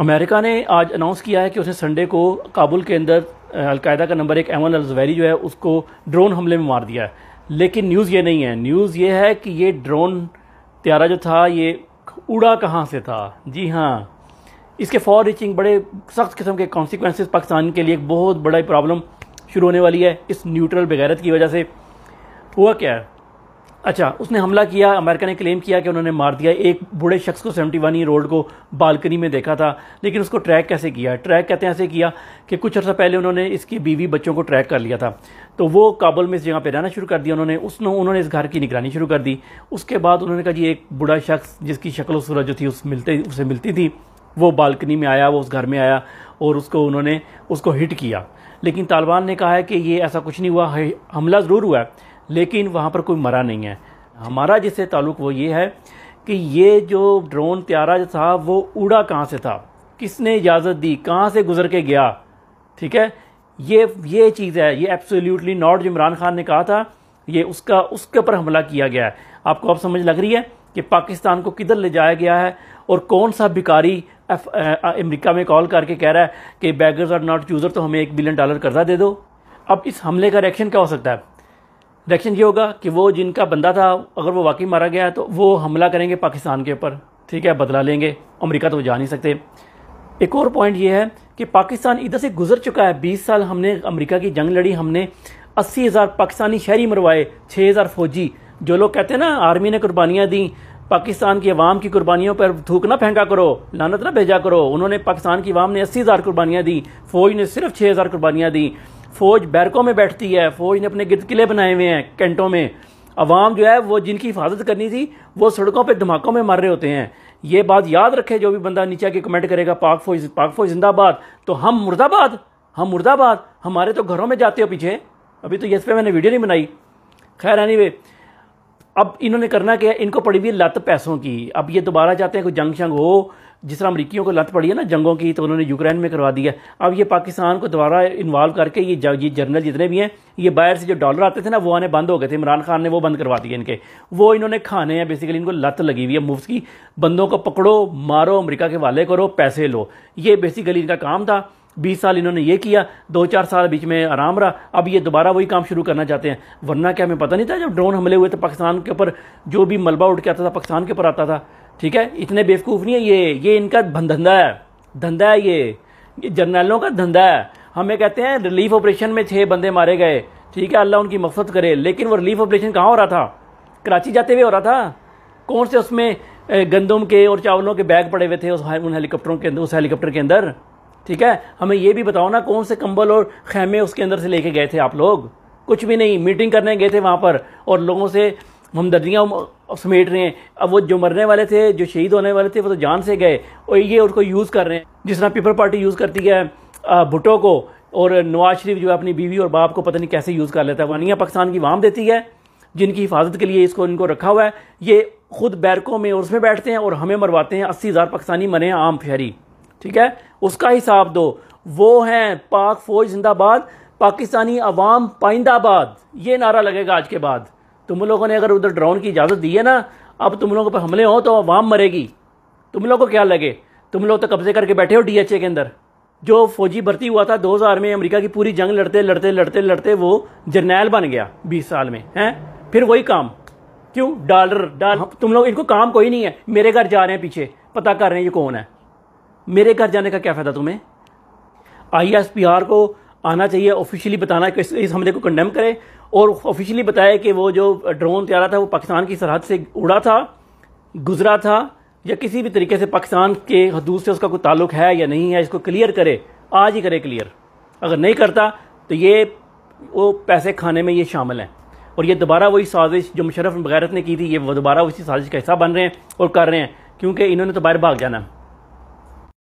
America ने आज announce किया है कि उसने संडे को काबुल के अंदर अलकायदा का नंबर एक एमन अलजवैरी जो है उसको ड्रोन हमले में मार दिया है लेकिन न्यूज़ ये नहीं है न्यूज़ ये है कि ये ड्रोन त्यारा जो था ये उड़ा कहाँ से था जी हाँ इसके फॉर रीचिंग बड़े सख्त किस्म के कॉन्सिक्वेंसेस पाकिस्तान के लिए एक बहुत बड़ा प्रॉब्लम शुरू होने वाली है इस न्यूट्रल बगैरत की वजह से हुआ क्या है अच्छा उसने हमला किया अमेरिका ने क्लेम किया कि उन्होंने मार दिया एक बूढ़े शख्स को सेवेंटी वन ईयर ओल्ड को बालकनी में देखा था लेकिन उसको ट्रैक कैसे किया ट्रैक कहते हैं ऐसे किया कि कुछ अर्सा पहले उन्होंने इसकी बीवी बच्चों को ट्रैक कर लिया था तो वो काबुल में इस जगह पर रहना शुरू कर दिया उन्होंने उसने उन्होंने इस घर की निगरानी शुरू कर दी उसके बाद उन्होंने कहा जी एक बूढ़ा शख्स जिसकी शक्ल सूरत जो थी उस मिलते उसे मिलती थी वो बालकनी में आया वो उस घर में आया और उसको उन्होंने उसको हिट किया लेकिन तालिबान ने कहा है कि ये ऐसा कुछ नहीं हुआ हमला ज़रूर हुआ है लेकिन वहाँ पर कोई मरा नहीं है हमारा जिससे ताल्लुक वो ये है कि ये जो ड्रोन त्यारा था वो उड़ा कहाँ से था किसने इजाज़त दी कहाँ से गुजर के गया ठीक है ये ये चीज़ है ये एब्सोल्यूटली नॉट जो इमरान खान ने कहा था ये उसका उसके ऊपर हमला किया गया है आपको अब समझ लग रही है कि पाकिस्तान को किधर ले जाया गया है और कौन सा भिकारी अमेरिका में कॉल करके कह रहा है कि बैगर्स आर नॉट चूज़र तो हमें एक बिलियन डॉलर कर्जा दे दो अब इस हमले का रिएक्शन क्या हो सकता है रिएक्शन ये होगा कि वो जिनका बंदा था अगर वो वाकई मारा गया तो वो हमला करेंगे पाकिस्तान के ऊपर ठीक है बदला लेंगे अमेरिका तो जा नहीं सकते एक और पॉइंट ये है कि पाकिस्तान इधर से गुजर चुका है 20 साल हमने अमेरिका की जंग लड़ी हमने अस्सी हज़ार पाकिस्तानी शहरी मरवाए 6000 फौजी जो लोग कहते हैं ना आर्मी ने कुर्बानियाँ दी पाकिस्तान की अवाम की कुर्बानियों पर थूक ना फेंका करो लानत ना भेजा करो उन्होंने पाकिस्तान की अवाम ने अस्सी हज़ार कुर्बानियाँ दी फौज ने सिर्फ छः हज़ार कुर्बानियाँ दी फ़ौज बैरकों में बैठती है फ़ौज ने अपने गिरद किले बनाए हुए हैं कैंटों में अवाम जो है वो जिनकी हिफाजत करनी थी वो सड़कों पर धमाकों में मार रहे होते हैं ये बात याद रखे जो भी बंदा नीचे के कमेंट करेगा पाक फौज पाक फौज जिंदाबाद तो हम मुर्दाबाद हम मुर्दाबाद हमारे तो घरों में जाते हो पीछे अभी तो इस पर मैंने वीडियो नहीं बनाई खैर एनी anyway, अब इन्होंने करना क्या इनको पड़ी हुई लत पैसों की अब ये दोबारा चाहते हैं कोई जंग शंग हो जिस तरह अमरीकियों को लत पड़ी है ना जंगों की तो उन्होंने यूक्रेन में करवा दिया अब ये पाकिस्तान को दोबारा इन्वॉल्व करके ये ये जर्नल जितने भी हैं ये बाहर से जो डॉलर आते थे ना वो आने बंद हो गए थे इमरान खान ने वो बंद करवा दिए इनके वो इन्होंने खाने हैं बेसिकली इनको लत लगी हुई है मुफ्त की बंदों को पकड़ो मारो अमरीका के वाले करो पैसे लो ये बेसिकली इनका काम था बीस साल इन्होंने ये किया दो चार साल बीच में आराम रहा अब ये दोबारा वही काम शुरू करना चाहते हैं वरना क्या हमें पता नहीं था जब ड्रोन हमले हुए थे पाकिस्तान के ऊपर जो भी मलबा उठ के आता था पाकिस्तान के ऊपर आता था ठीक है इतने बेवकूफ़ नहीं है ये ये इनका धंधा है धंधा है ये ये जर्नलों का धंधा है हमें कहते हैं रिलीफ ऑपरेशन में छः बंदे मारे गए ठीक है अल्लाह उनकी मफसद करे लेकिन वो रिलीफ ऑपरेशन कहाँ हो रहा था कराची जाते हुए हो रहा था कौन से उसमें गंदम के और चावलों के बैग पड़े हुए थे उस उन हेलीकॉप्टरों के अंदर उस हेलीकॉप्टर के अंदर ठीक है हमें ये भी बताओ ना कौन से कंबल और खेमे उसके अंदर से लेके गए थे आप लोग कुछ भी नहीं मीटिंग करने गए थे वहाँ पर और लोगों से हमदर्दियाँ समेट रहे हैं अब वो जो मरने वाले थे जो शहीद होने वाले थे वो तो जान से गए और ये उसको यूज़ कर रहे हैं जिस तरह पीपल पार्टी यूज़ करती है भुटो को और नवाज शरीफ जो है अपनी बीवी और बाप को पता नहीं कैसे यूज़ कर लेता है वानिया पाकिस्तान की वाम देती है जिनकी हिफाजत के लिए इसको इनको रखा हुआ है ये खुद बैरकों में उसमें बैठते हैं और हमें मरवाते हैं अस्सी हज़ार पाकिस्तानी मरे हैं आम शहरी ठीक है उसका हिसाब दो वो हैं पाक फौज जिंदाबाद पाकिस्तानी अवाम पाइंदाबाद ये नारा लगेगा आज के बाद तुम लोगों ने अगर उधर ड्रोन की इजाज़त दी है ना अब तुम लोगों पर हमले हो तो अवाम मरेगी तुम लोगों को क्या लगे तुम लोग तो कब्जे करके बैठे हो डीएचए के अंदर जो फौजी भर्ती हुआ था 2000 में अमेरिका की पूरी जंग लड़ते लड़ते लड़ते लड़ते वो जर्नैल बन गया 20 साल में हैं फिर वही काम क्यों डॉलर डाल हाँ। तुम लोग इनको काम कोई नहीं है मेरे घर जा रहे हैं पीछे पता कर रहे हैं ये कौन है मेरे घर जाने का क्या फ़ायदा तुम्हें आईएसपीआर को आना चाहिए ऑफिशियली बताना कि इस हमले को कंडेम करे और ऑफिशियली बताए कि वो जो ड्रोन तैयार था वो पाकिस्तान की सरहद से उड़ा था गुजरा था या किसी भी तरीके से पाकिस्तान के हदूद से उसका कोई ताल्लुक है या नहीं है इसको क्लियर करे आज ही करे क्लियर अगर नहीं करता तो ये वो पैसे खाने में ये शामिल हैं और ये दोबारा वही साजिश जो मुशरफ बगैरत ने की थी ये दोबारा उसी साजिश का हिस्सा बन रहे हैं और कर रहे हैं क्योंकि इन्होंने तो बाहर भाग जाना है